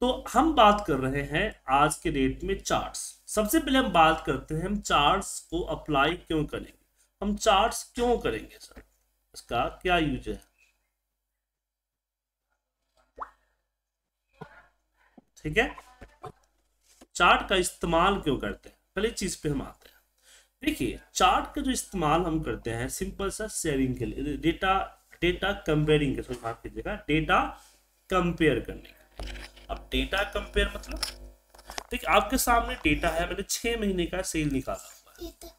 तो हम बात कर रहे हैं आज के डेट में चार्ट्स सबसे पहले हम बात करते हैं हम चार्ट्स को अप्लाई क्यों करेंगे हम चार्ट्स क्यों करेंगे सर इसका क्या यूज है ठीक है चार्ट का इस्तेमाल क्यों करते हैं पहले चीज पे हम आते हैं देखिए चार्ट का जो इस्तेमाल हम करते हैं सिंपल सा शेयरिंग के लिए डेटा डेटा कंपेयरिंग के सॉरी माफ कीजिएगा डेटा कंपेयर करने का डेटा कंपेयर मतलब देखिए आपके सामने डेटा है मैंने छह महीने का सेल निकाला हुआ है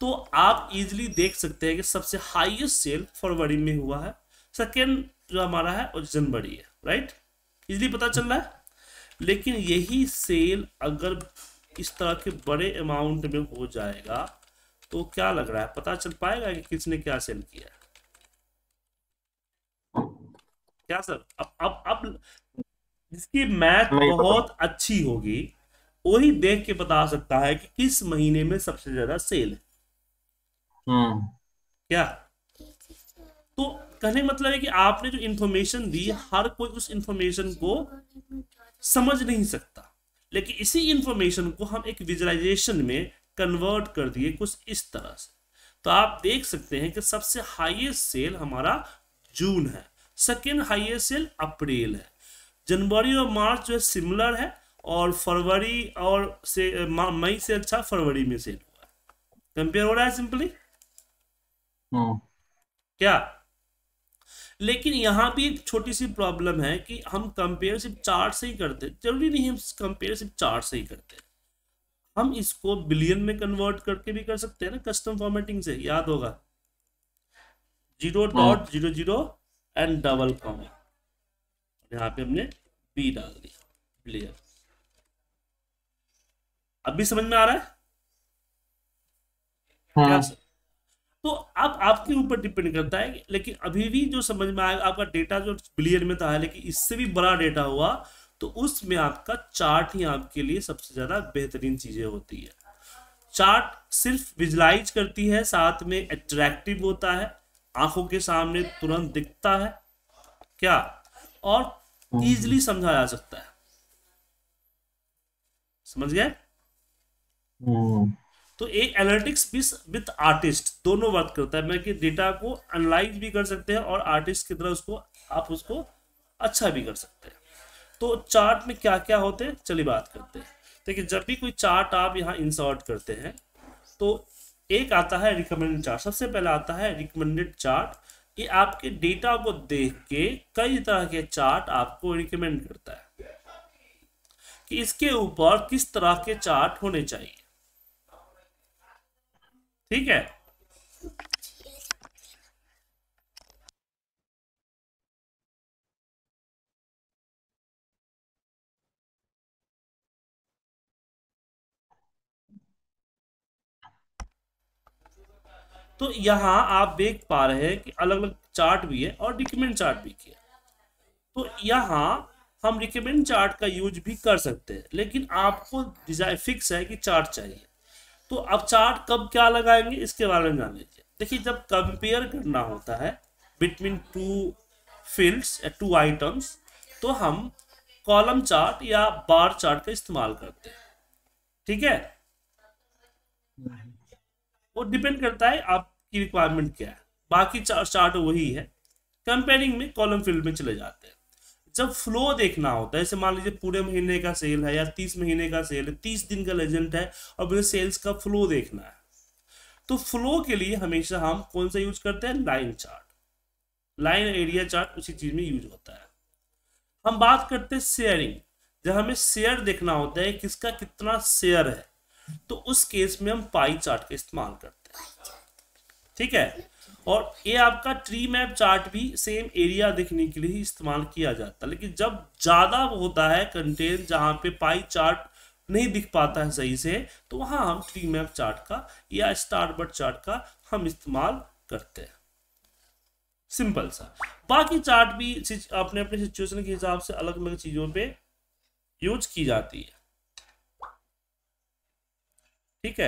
तो आप इजीली देख सकते हैं कि सबसे हाईएस्ट सेल फरवरी में हुआ है सेकेंड जो हमारा है और जनवरी है राइट इजली पता चल रहा है लेकिन यही सेल अगर इस तरह के बड़े अमाउंट में हो जाएगा तो क्या लग रहा है पता चल पाएगा कि किसने क्या सेल किया क्या सर अब अब अब जिसकी मैथ बहुत अच्छी होगी वही देख के बता सकता है कि किस महीने में सबसे ज्यादा सेल है हम्म। क्या तो कहने मतलब है कि आपने जो इंफॉर्मेशन दी हर कोई उस इंफॉर्मेशन को समझ नहीं सकता लेकिन इसी इंफॉर्मेशन को हम एक विजुलाइजेशन में कन्वर्ट कर दिए कुछ इस तरह से तो आप देख सकते हैं कि सबसे हाईएस्ट सेल हमारा जून है सेकेंड हाईएस्ट सेल अप्रैल है जनवरी और मार्च जो है सिमिलर है और फरवरी और से मई से अच्छा फरवरी में सेल हुआ कंपेयर हो रहा है सिंपली हाँ। क्या लेकिन यहाँ भी एक छोटी सी प्रॉब्लम है कि हम कंपेयर सिर्फ चार्ट से ही करते हैं जरूरी नहीं हम कंपेयर सिर्फ चार्ट से ही करते हैं हम इसको बिलियन में कन्वर्ट करके भी कर सकते हैं ना कस्टम फॉर्मेटिंग से याद होगा जीरो डॉट हाँ। Zero zero and double comma यहाँ पे हमने बी डाल दिया क्लियर अब भी समझ में आ रहा है हाँ। तो अब आपके ऊपर डिपेंड करता है लेकिन अभी भी जो समझ में आएगा आपका डेटा जो बिलियन में था लेकिन इससे भी बड़ा डेटा हुआ तो उसमें आपका चार्ट ही आपके लिए सबसे ज्यादा बेहतरीन चीजें होती है चार्ट सिर्फ विजुलाइज करती है साथ में अट्रैक्टिव होता है आंखों के सामने तुरंत दिखता है क्या और इजिली हाँ, हाँ। समझा जा सकता है समझ गए हाँ। तो एक एनालिटिक्स पीस विथ आर्टिस्ट दोनों वर्क करता है मैं कि डेटा को एनालाइज भी कर सकते हैं और आर्टिस्ट की तरह उसको आप उसको अच्छा भी कर सकते हैं तो चार्ट में क्या क्या होते हैं चलिए बात करते हैं देखिए जब भी कोई चार्ट आप यहाँ इंसर्ट करते हैं तो एक आता है रिकमेंडेड चार्ट सबसे पहला आता है रिकमेंडेड चार्ट कि आपके डेटा को देख के कई तरह के चार्ट आपको रिकमेंड करता है कि इसके ऊपर किस तरह के चार्ट होने चाहिए ठीक है तो यहाँ आप देख पा रहे हैं कि अलग अलग चार्ट भी है और रिकमेंड चार्ट भी किया तो यहाँ हम रिकमेंड चार्ट का यूज भी कर सकते हैं लेकिन आपको डिजाइन फिक्स है कि चार्ट चाहिए तो अब चार्ट कब क्या लगाएंगे इसके बारे में जान लीजिए देखिए जब कंपेयर करना होता है बिटवीन टू फील्ड्स या टू आइटम्स तो हम कॉलम चार्ट या बार चार्ट का इस्तेमाल करते हैं ठीक है वो डिपेंड करता है आपकी रिक्वायरमेंट क्या है बाकी चार चार्ट वही है कंपेयरिंग में कॉलम फील्ड में चले जाते हैं जब फ्लो देखना होता है जैसे मान लीजिए पूरे महीने का सेल है या तीस महीने का सेल है तीस दिन का लेजेंट है और मुझे सेल्स का फ्लो देखना है तो फ्लो के लिए हमेशा हम कौन सा यूज करते हैं line chart line area chart उसी चीज में यूज होता है हम बात करते हैं शेयरिंग जहां हमें शेयर देखना होता है किसका कितना शेयर है तो उस केस में हम पाई चार्ट का इस्तेमाल करते हैं ठीक है और ये आपका ट्री मैप चार्ट भी सेम एरिया देखने के लिए ही इस्तेमाल किया जाता है लेकिन जब ज़्यादा होता है कंटेन जहां पे पाई चार्ट नहीं दिख पाता है सही से तो वहां हम ट्री मैप चार्ट का या स्टार बर्ड चार्ट का हम इस्तेमाल करते हैं सिंपल सा बाकी चार्ट भी अपने अपने सिचुएशन के हिसाब से अलग अलग चीज़ों पे यूज की जाती है ठीक है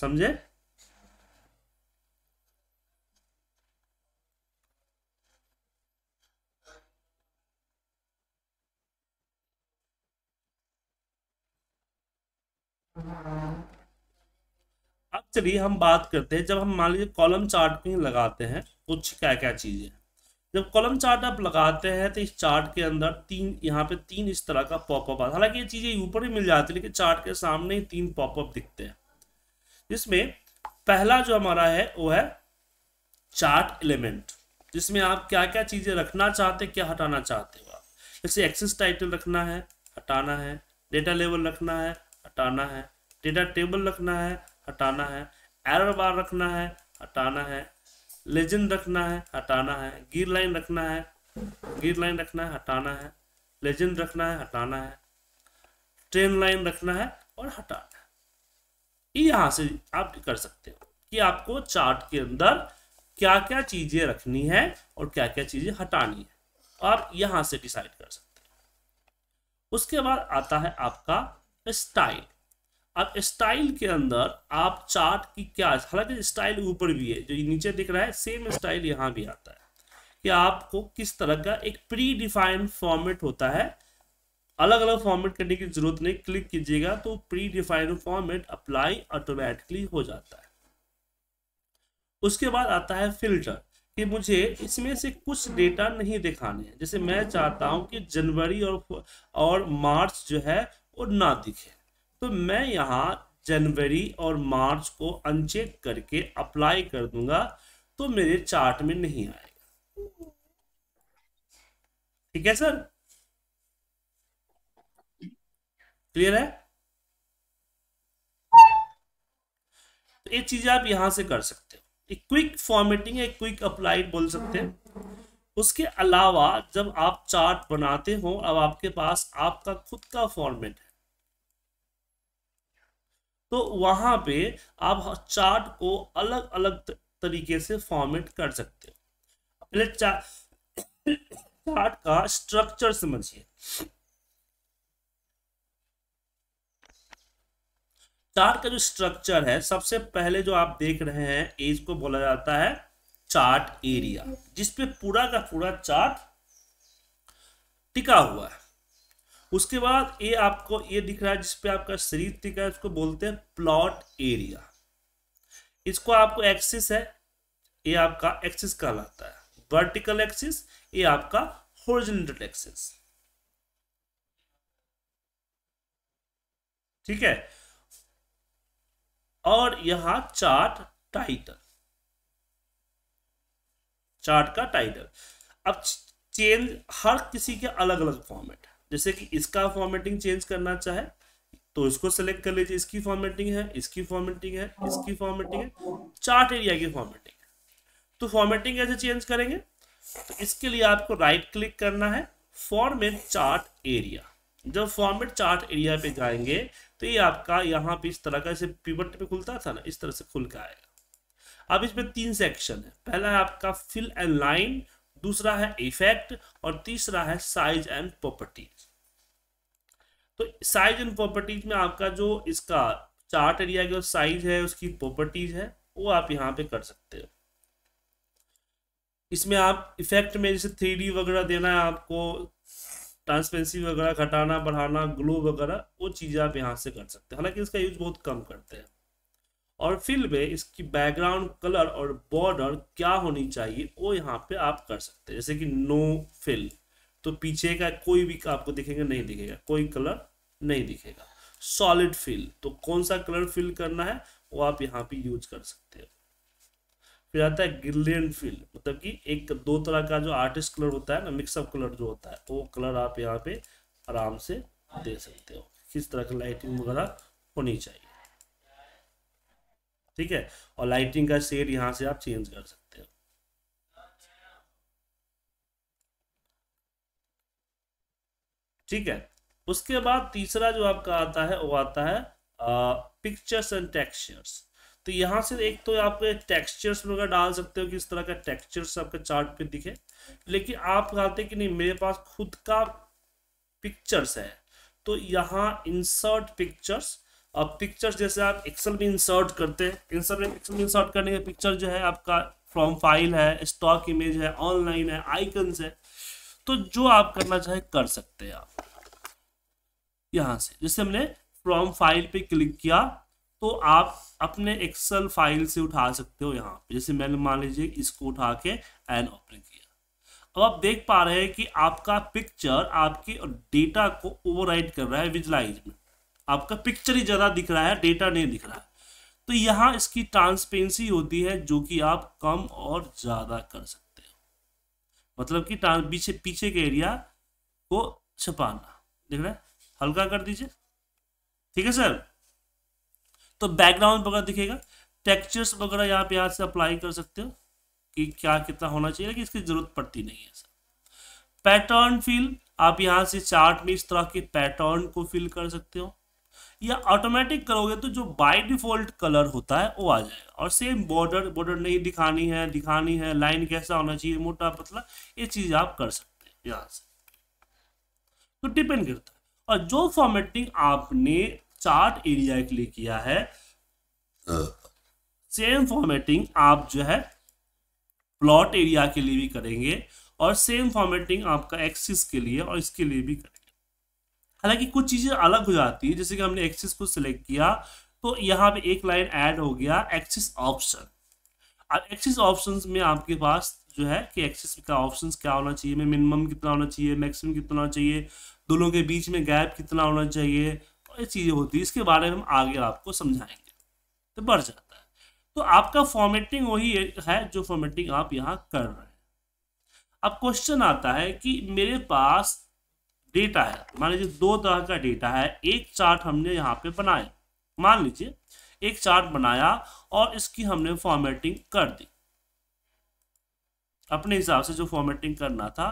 समझे अब चलिए हम बात करते हैं जब हम मान लीजिए कॉलम चार्ट में लगाते हैं कुछ क्या क्या चीजें जब कॉलम चार्ट आप लगाते हैं तो इस चार्ट के अंदर तीन यहाँ पे तीन इस तरह का पॉपअप आता हालांकि ये चीज़ें ऊपर ही मिल जाती है लेकिन चार्ट के सामने ही तीन पॉपअप दिखते हैं जिसमें पहला जो हमारा है वो है चार्ट एलिमेंट जिसमें आप क्या क्या चीज़ें रखना चाहते क्या हटाना चाहते हो आप जैसे एक्सेस टाइटल रखना है हटाना है डेटा लेवल रखना है हटाना है डेटा टेबल रखना है हटाना है एरर बार रखना है हटाना है लेजेंड रखना है हटाना है गिर लाइन रखना है गिर लाइन रखना है हटाना है लेजेंड रखना है हटाना है ट्रेन लाइन रखना है और हटाना है यहाँ से आप कर सकते हो कि आपको चार्ट के अंदर क्या क्या चीजें रखनी है और क्या क्या चीजें हटानी है आप यहाँ से डिसाइड कर सकते हो उसके बाद आता है आपका स्टाइल अब स्टाइल के अंदर आप चार्ट की क्या हालांकि स्टाइल ऊपर भी है जो नीचे दिख रहा है सेम स्टाइल यहाँ भी आता है कि आपको किस तरह का एक प्री डिफाइंड फॉर्मेट होता है अलग अलग फॉर्मेट करने की जरूरत नहीं क्लिक कीजिएगा तो predefined format apply automatically हो जाता है उसके बाद आता है फिल्टर कि मुझे इसमें से कुछ डेटा नहीं दिखाने हैं जैसे मैं चाहता हूं कि जनवरी और और मार्च जो है वो ना दिखे तो मैं यहाँ जनवरी और मार्च को अनचेक करके अप्लाई कर दूंगा तो मेरे चार्ट में नहीं आएगा ठीक है सर क्लियर है तो ये चीज आप यहां से कर सकते हो एक क्विक फॉर्मेटिंग या क्विक अप्लाई बोल सकते हैं उसके अलावा जब आप चार्ट बनाते हो अब आपके पास आपका खुद का फॉर्मेट है तो वहां पे आप चार्ट को अलग अलग तरीके से फॉर्मेट कर सकते हो पहले चार्ट का स्ट्रक्चर समझिए चार्ट का जो स्ट्रक्चर है सबसे पहले जो आप देख रहे हैं एज को बोला जाता है चार्ट एरिया जिसपे पूरा का पूरा चार्ट टिका हुआ है उसके बाद ये आपको ये दिख रहा है जिसपे आपका शरीर दिख रहा है उसको बोलते हैं प्लॉट एरिया इसको आपको एक्सिस है ये आपका एक्सिस कहलाता है वर्टिकल एक्सिस ये आपका होरिजेंटल एक्सिस ठीक है और यहां चार्ट टाइटल चार्ट का टाइटल अब चेंज हर किसी के अलग अलग फॉर्मेट है जैसे कि इसका फॉर्मेटिंग चेंज करना चाहे तो इसको सेलेक्ट कर लीजिए इसकी फॉर्मेटिंग है इसकी फॉर्मेटिंग है इसकी फॉर्मेटिंग है चार्ट एरिया की फॉर्मेटिंग है तो फॉर्मेटिंग कैसे चेंज करेंगे तो इसके लिए आपको राइट क्लिक करना है फॉर्मेट चार्ट एरिया जब फॉर्मेट चार्ट एरिया पे जाएंगे तो ये आपका यहाँ पे इस तरह का जैसे पिवट पे खुलता था ना इस तरह से खुल के आएगा अब इसमें तीन सेक्शन है पहला है आपका फिल एंड लाइन दूसरा है इफेक्ट और तीसरा है साइज एंड प्रॉपर्टीज तो साइज एंड प्रॉपर्टीज में आपका जो इसका चार्ट एरिया का साइज है उसकी प्रॉपर्टीज है वो आप यहाँ पे कर सकते हो इसमें आप इफेक्ट में जैसे थ्री वगैरह देना है आपको ट्रांसपेरेंसी वगैरह घटाना बढ़ाना ग्लो वगैरह वो चीज़ें आप यहाँ से कर सकते हैं हालांकि इसका यूज बहुत कम करते हैं और फिल में इसकी बैकग्राउंड कलर और बॉर्डर क्या होनी चाहिए वो यहाँ पे आप कर सकते हैं जैसे कि नो फिल तो पीछे का कोई भी आपको दिखेगा नहीं दिखेगा कोई कलर नहीं दिखेगा सॉलिड फिल तो कौन सा कलर फिल करना है वो आप यहाँ पे यूज कर सकते हो फिर आता है ग्रिलियन फिल मतलब कि एक दो तरह का जो आर्टिस्ट कलर होता है ना मिक्सअप कलर जो होता है वो कलर आप यहाँ पे आराम से दे सकते हो किस तरह की लाइटिंग वगैरह होनी चाहिए ठीक है और लाइटिंग का शेड यहाँ से आप चेंज कर सकते ठीक है उसके बाद तीसरा जो आपका आता है वो आता है पिक्चर्स एंड टेक्सचर्स तो यहाँ से एक तो आप टेक्सचर्स वगैरह डाल सकते हो कि इस तरह का टेक्सचर्स आपके चार्ट पे दिखे लेकिन आप कहते कि नहीं मेरे पास खुद का पिक्चर्स है तो यहाँ इंसर्ट पिक्चर्स और पिक्चर्स जैसे आप एक्सेल में इंसर्ट करते हैं इंसर्ट एक्सेल में इंसर्ट करने का पिक्चर जो है आपका फ्रॉम फाइल है स्टॉक इमेज है ऑनलाइन है आइकन्स है तो जो आप करना चाहे कर सकते हैं आप यहां से जैसे हमने फ्रॉम फाइल पे क्लिक किया तो आप अपने एक्सेल फाइल से उठा सकते हो यहाँ पे जैसे मैंने मान लीजिए इसको उठा के एन ओपन किया अब आप देख पा रहे हैं कि आपका पिक्चर आपके डेटा को ओवरराइड कर रहा है विजुलाइज में आपका पिक्चर ही ज़्यादा दिख रहा है डेटा नहीं दिख रहा है तो यहाँ इसकी ट्रांसपेरेंसी होती है जो कि आप कम और ज़्यादा कर सकते मतलब कि पीछे पीछे के एरिया को छुपाना देख रहे हल्का कर दीजिए ठीक है सर तो बैकग्राउंड वगैरह दिखेगा टेक्सचर्स वगैरह यहाँ पे यहाँ से अप्लाई कर सकते हो कि क्या कितना होना चाहिए लेकिन इसकी जरूरत पड़ती नहीं है सर पैटर्न फिल आप यहाँ से चार्ट में इस तरह के पैटर्न को फिल कर सकते हो या ऑटोमेटिक करोगे तो जो बाय डिफॉल्ट कलर होता है वो आ जाएगा और सेम बॉर्डर बॉर्डर नहीं दिखानी है दिखानी है लाइन कैसा होना चाहिए मोटा पतला ये चीज़ आप कर सकते हैं यहाँ से तो डिपेंड करता है और जो फॉर्मेटिंग आपने चार्ट एरिया के लिए किया है सेम हाँ। फॉर्मेटिंग आप जो है प्लॉट एरिया के लिए भी करेंगे और सेम फॉर्मेटिंग आपका एक्सिस के लिए और इसके लिए भी करेंगे हालांकि कुछ चीज़ें अलग हो जाती है जैसे कि हमने एक्सिस को सिलेक्ट किया तो यहाँ पे एक लाइन ऐड हो गया एक्सिस ऑप्शन अब एक्सिस ऑप्शन में आपके पास जो है कि एक्सिस का ऑप्शन क्या होना चाहिए में मिनिमम कितना होना चाहिए मैक्सिमम कितना होना चाहिए दोनों के बीच में गैप कितना होना चाहिए तो ये चीज़ें होती है इसके बारे में हम आगे आपको समझाएंगे तो बढ़ जाता है तो आपका फॉर्मेटिंग वही है जो फॉर्मेटिंग आप यहाँ कर रहे हैं अब क्वेश्चन आता है कि मेरे पास डेटा है मान लीजिए दो तरह का डेटा है एक चार्ट हमने यहाँ पे बनाया मान लीजिए एक चार्ट बनाया और इसकी हमने फॉर्मेटिंग कर दी अपने हिसाब से जो फॉर्मेटिंग करना था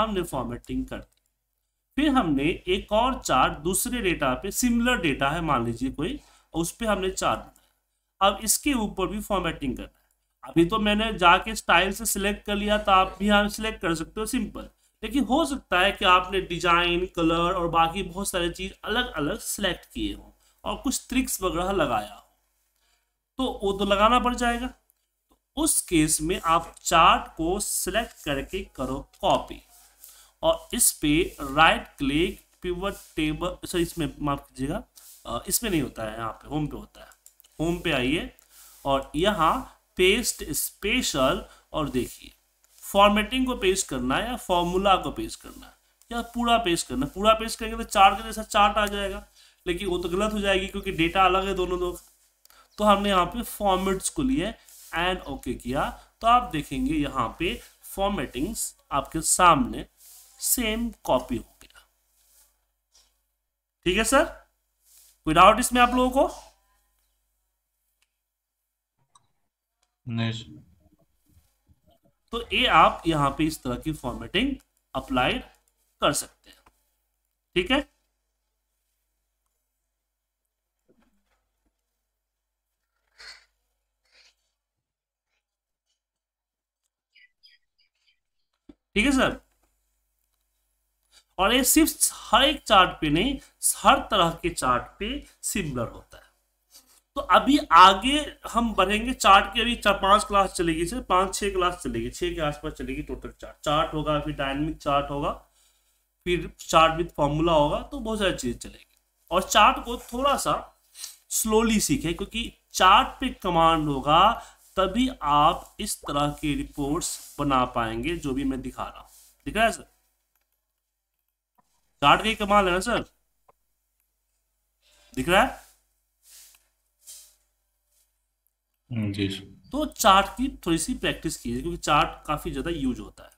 हमने फॉर्मेटिंग कर दी फिर हमने एक और चार्ट दूसरे डेटा पे सिमिलर डेटा है मान लीजिए कोई उस पर हमने चार्ट बनाया अब इसके ऊपर भी फॉर्मेटिंग करना है अभी तो मैंने जाके स्टाइल से सिलेक्ट कर लिया तो आप भी यहाँ सिलेक्ट कर सकते हो सिंपल लेकिन हो सकता है कि आपने डिजाइन कलर और बाकी बहुत सारे चीज़ अलग अलग सेलेक्ट किए हों और कुछ ट्रिक्स वगैरह लगाया हो तो वो तो लगाना पड़ जाएगा तो उस केस में आप चार्ट को सिलेक्ट करके करो कॉपी और इस पे right click pivot table sorry इसमें माफ कीजिएगा इसमें नहीं होता है यहाँ पे होम पे होता है होम पे आइए और यहाँ पेस्ट स्पेशल और देखिए फॉर्मेटिंग को पेश करना है या फॉर्मूला को पेश करना है या पूरा पेश करना पूरा पेश करेंगे तो चार्ट के जैसा चार्ट आ जाएगा लेकिन वो तो गलत हो जाएगी क्योंकि डेटा अलग है दोनों दो तो हमने यहाँ पे फॉर्मेट्स को लिए एंड ओके किया तो आप देखेंगे यहाँ पे फॉर्मेटिंग्स आपके सामने सेम कॉपी हो गया ठीक है सर कोई डाउट इसमें आप लोगों को नहीं तो ये आप यहाँ पे इस तरह की फॉर्मेटिंग अप्लाई कर सकते हैं ठीक है ठीक है सर और ये सिर्फ हर एक चार्ट पे नहीं हर तरह के चार्ट पे सिमिलर हो तो अभी आगे हम बढ़ेंगे चार्ट की अभी चार पांच क्लास चलेगी सर पांच छह क्लास चलेगी छह के आसपास चलेगी टोटल चार्ट चार्ट होगा फिर डायनेमिक चार्ट होगा फिर चार्ट विद फॉर्मूला होगा तो बहुत सारी चीजें चलेगी और चार्ट को थोड़ा सा स्लोली सीखे क्योंकि चार्ट पे कमांड होगा तभी आप इस तरह के रिपोर्ट्स बना पाएंगे जो भी मैं दिखा रहा हूं ठीक है सर चार्ट का कमाल है ना सर दिख रहा है हम्म, तो चार्ट की थोड़ी सी प्रैक्टिस कीजिए क्योंकि चार्ट काफ़ी ज़्यादा यूज होता है